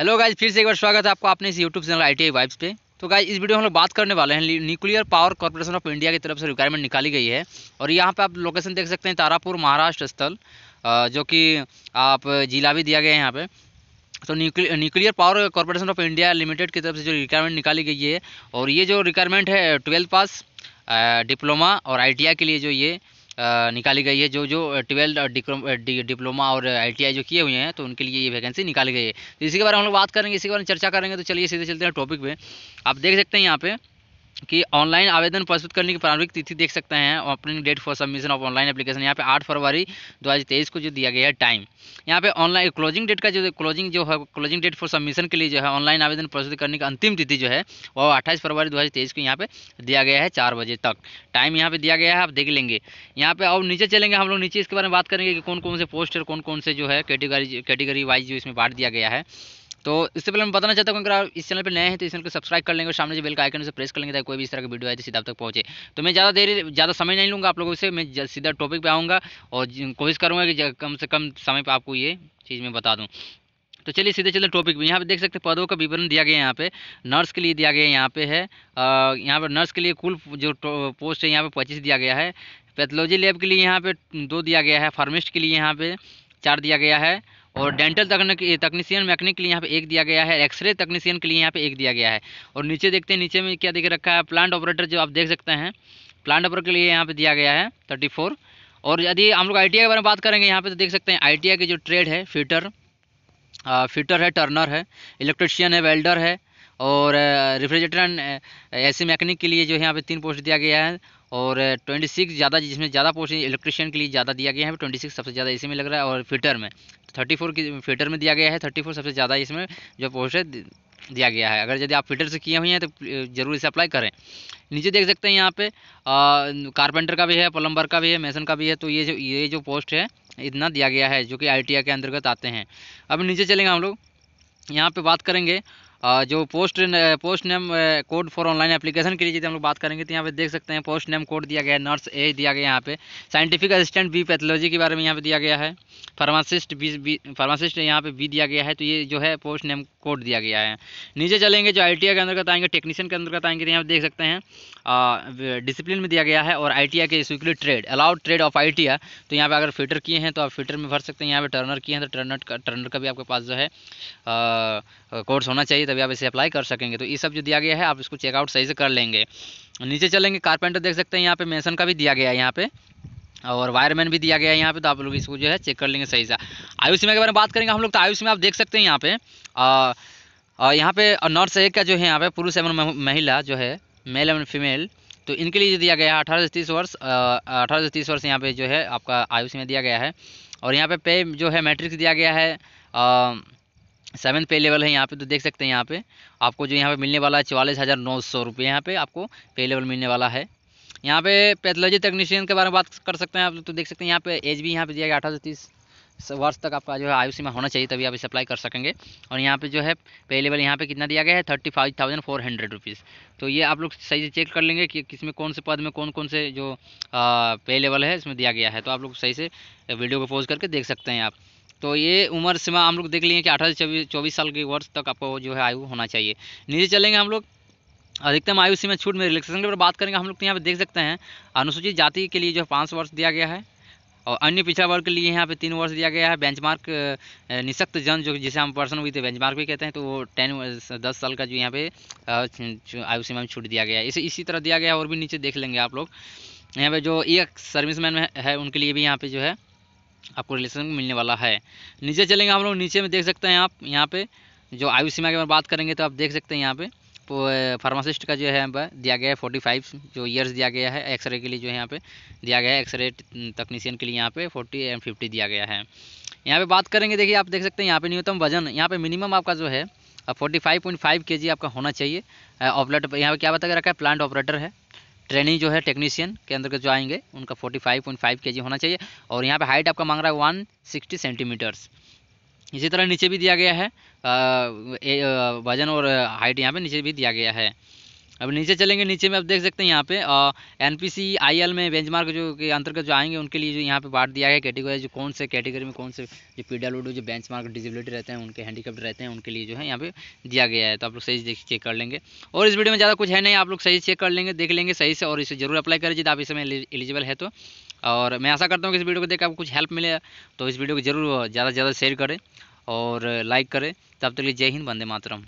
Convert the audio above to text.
hello guys फिर से एक बार स्वागत है आपको अपने इस YouTube channel I T vibes पे तो गाइज इस वीडियो में हम लोग बात करने वाले हैं nuclear power corporation of India की तरफ से रिक्वायरमेंट निकाली गई है और यहाँ पे आप लोकेशन देख सकते हैं तारापुर महाराष्ट्र स्थल जो कि आप जिला भी दिया गया है यहाँ पर तो nuclear power corporation of India limited की तरफ से जो रिक्वायरमेंट निकाली गई है और ये जो रिक्वायरमेंट है ट्वेल्थ पास डिप्लोमा और आई के लिए जो ये निकाली गई है जो जो ट्वेल्थ डिप्लोमा और आई जो किए हुए हैं तो उनके लिए ये वैकेंसी निकाली गई है तो इसी के बारे में हम लोग बात करेंगे इसी के बारे में चर्चा करेंगे तो चलिए सीधे चलते हैं टॉपिक पे आप देख सकते हैं यहाँ पे कि ऑनलाइन आवेदन प्रस्तुत करने की प्रारंभिक तिथि देख सकते हैं opening date for submission of online application यहाँ पे 8 फरवरी 2023 को जो दिया गया है टाइम यहाँ पे ऑनलाइन क्लोजिंग डेट का जो क्लोजिंग जो है क्लोजिंग डेट फॉर सबमिशन के लिए जो है ऑनलाइन आवेदन प्रस्तुत करने की अंतिम तिथि जो है वो अट्ठाईस फरवरी दो को यहाँ पे दिया गया है चार बजे तक टाइम यहाँ पर दिया गया है आप देख लेंगे यहाँ पे और नीचे चलेंगे हम लोग नीचे इसके बारे में बात करेंगे कि कौन कौन से पोस्ट और कौन कौन से जो है कैटेगरी कैटेगरी वाइज जो इसमें बांट दिया गया है तो इससे पहले मैं बताना चाहता हूँ अगर आप इस चैनल पर नए हैं तो इस चैनल को सब्सक्राइब कर लेंगे सामने जो बेल का आइकन उसे प्रेस कर लेंगे ताकि कोई भी इस तरह की वीडियो आए तो सीधा तक पहुंचे तो मैं ज़्यादा देर ज़्यादा समय नहीं लूँगा आप लोगों से मैं सीधा टॉपिक पर आऊँगा और कोशिश करूँगा कि कम से कम समय पर आपको ये चीज़ मैं बता दूँ तो चलिए सीधे चलते टॉपिक में यहाँ पे देख सकते हैं पदों का विवरण दिया गया है यहाँ पे नर्स के लिए दिया गया है यहाँ पे है यहाँ पर नर्स के लिए कुल जो पोस्ट है यहाँ पे पच्चीस दिया गया है पैथोलॉजी लैब के लिए यहाँ पे दो दिया गया है फार्मिस्ट के लिए यहाँ पे चार दिया गया है और डेंटल तकनीक तकनीशियन मैकेनिक के लिए यहाँ पे एक दिया गया है एक्सरे तकनीशियन के लिए यहाँ पे एक दिया गया है और नीचे देखते हैं नीचे में क्या देख रखा है प्लांट ऑपरेटर जो आप देख सकते हैं प्लांट ऑपरेटर के लिए यहाँ पे दिया गया है थर्टी फोर और यदि हम लोग आई के बारे में बात करेंगे यहाँ पे तो देख सकते हैं आई की जो ट्रेड है फिटर फिटर है टर्नर है इलेक्ट्रिशियन है वेल्डर है और रिफ्रिजरेटर ऐसे मैकेनिक के लिए जो है यहाँ पे तीन पोस्ट दिया गया है और ट्वेंटी सिक्स ज़्यादा जिसमें ज़्यादा पोस्ट इलेक्ट्रिशियन के लिए ज़्यादा दिया गया है ट्वेंटी सिक्स सबसे ज़्यादा इसी में लग रहा है और फिटर में थर्टी फोर की फिटर में दिया गया है थर्टी फोर सबसे ज़्यादा इसमें जो पोस्ट है दिया गया है अगर यदि आप फिटर से किए हुए हैं तो ज़रूर इसे अप्लाई करें नीचे देख सकते हैं यहाँ पे कारपेंटर का भी है प्लम्बर का भी है मेसन का भी है तो ये जो ये जो पोस्ट है इतना दिया गया है जो कि आई के अंतर्गत आते हैं अब नीचे चलेंगे हम लोग यहाँ पे बात करेंगे जो post post name code for online application के लिए जितने हम लोग बात करेंगे तो यहाँ पे देख सकते हैं पोस्ट नेम कोड दिया गया है नर्स ए दिया गया यहाँ पे साइंटिफिक असिस्टेंट बी पैथोलॉजी के बारे में यहाँ पे दिया गया है फार्मासिस्ट बी बी फार्मासिस्ट यहाँ पे बी दिया गया है तो ये जो है पोस्ट नेम कोड दिया गया है नीचे चलेंगे जो आई के अंदर्गत आएंगे टेक्नीशियन के अंदर्गत आएंगे तो यहाँ पर देख सकते हैं डिसिप्लिन में दिया गया है और आई के स्वीकृत trade allowed trade of I तो यहाँ पर अगर फिटर किए हैं तो आप फिटर में भर सकते हैं यहाँ पर टर्नर किए हैं तो टर्नर टर्नर का भी आपके पास जो है कोर्स होना चाहिए तभी आप इसे अप्लाई कर सकेंगे तो ये सब जो दिया गया है आप इसको चेकआउट सही से कर लेंगे नीचे चलेंगे कारपेंटर देख सकते हैं यहाँ पे मेसन का भी दिया गया है यहाँ पे और वायरमैन भी दिया गया है यहाँ पे तो आप लोग इसको जो है चेक कर लेंगे सही से आयुष में के बारे में बात करेंगे हम लोग तो आयुष में आप देख सकते हैं यहाँ पे यहाँ पे नर्स एक का जो है यहाँ पे पुरुष एवं महिला जो है मेल एवं फीमेल तो इनके लिए जो दिया गया है अठारह से तीस वर्ष अठारह से तीस वर्ष यहाँ पे जो है आपका आयुष में दिया गया है और यहाँ पे पे जो है मैट्रिक्स दिया गया है सेवन्थ पे लेवल है यहाँ पे तो देख सकते हैं यहाँ पे आपको जो यहाँ पे मिलने वाला है चवालीस हज़ार नौ सौ रुपये यहाँ पे आपको पे लेवल मिलने वाला है यहाँ पे पैथोलॉजी टेक्नीशियन के बारे में बात कर सकते हैं आप तो देख सकते हैं यहाँ पे एज भी यहाँ पे दिया गया अठारह सौ तीस वर्ष तक आपका जो है आयु सीमा होना चाहिए तभी आप इसे अप्लाई कर सकेंगे और यहाँ पे जो है पे लेवल यहाँ पे कितना दिया गया है thirty five thousand four hundred rupees तो ये आप लोग सही से चेक कर लेंगे कि किस में कौन से पद में कौन कौन से जो पे लेवल है इसमें दिया गया है तो आप लोग सही से वीडियो को पोज करके देख सकते हैं आप तो ये उम्र सीमा हम लोग देख लिए कि अठारह से चौबीस साल के वर्ष तक आपको जो है आयु होना चाहिए नीचे चलेंगे हम लोग अधिकतम आयु सीमा छूट में रिलेक्सेशन के ऊपर बात करेंगे हम लोग तो यहाँ पे देख सकते हैं अनुसूचित जाति के लिए जो है पाँच वर्ष दिया गया है और अन्य पिछड़ा वर्ग के लिए यहाँ पे तीन वर्ष दिया गया है बेंचमार्क निशक्त जन जो जिसे हम पर्सन हुई थे बेंचमार्क भी कहते हैं तो वो टेन दस साल का जो यहाँ पे आयु सीमा में छूट दिया गया है इसे इसी तरह दिया गया है और भी नीचे देख लेंगे आप लोग यहाँ पे जो एक सर्विसमैन है उनके लिए भी यहाँ पे जो है आपको रिलेशन मिलने वाला है नीचे चलेंगे हम लोग नीचे में देख सकते हैं आप यहाँ पे जो आयु सीमा के बारे में बात करेंगे तो आप देख सकते हैं यहाँ पे फार्मासिस्ट का जो है यहाँ पर दिया गया है फोर्टी फाइव जो ईयर्स दिया गया है एक्सरे के लिए जो है यहाँ पे दिया गया है एक्सरे तकनीशियन के लिए यहाँ पे फोर्टी एंड फिफ्टी दिया गया है यहाँ पे बात करेंगे देखिए आप देख सकते हैं यहाँ पे न्यूनतम वजन यहाँ पे मिनिमम आपका जो है फोर्टी फाइव पॉइंट फाइव के जी आपका होना चाहिए ऑपरेटर यहाँ पे क्या बता रखा है प्लांट ऑपरेटर है ट्रेनिंग जो है टेक्नीशियन के अंदर के जो आएंगे उनका 45.5 केजी होना चाहिए और यहाँ पे हाइट आपका मांग रहा है 160 सेंटीमीटर्स इसी तरह नीचे भी दिया गया है वजन और हाइट यहाँ पे नीचे भी दिया गया है अब नीचे चलेंगे नीचे में आप देख सकते हैं यहाँ पे N P C I L में बेंचमार्क जो के अंतर्गत जो आएंगे उनके लिए जो यहाँ पे बांट दिया गया कैटेगरी जो कौन से कैटेगरी में कौन से जो पी डब्ल्यू जो बेंच मार्क डिजिबिलिटी रहते हैं उनके हैंडीकैप्ट रहते हैं उनके लिए जो है यहाँ पे दिया गया है तो आप लोग सही से चेक कर लेंगे और इस वीडियो में ज़्यादा कुछ है नहीं आप लोग सही चेक कर लेंगे देख लेंगे सही से और इसे जरूर अप्लाई करें जब आप इसमें एलिजिबल है तो और मैं आशा करता हूँ कि इस वीडियो को देख आपको कुछ हेल्प मिले तो इस वीडियो को जरूर ज़्यादा से ज़्यादा शेयर करें और लाइक करें तब तक लिए जय हिंद वंदे मातरम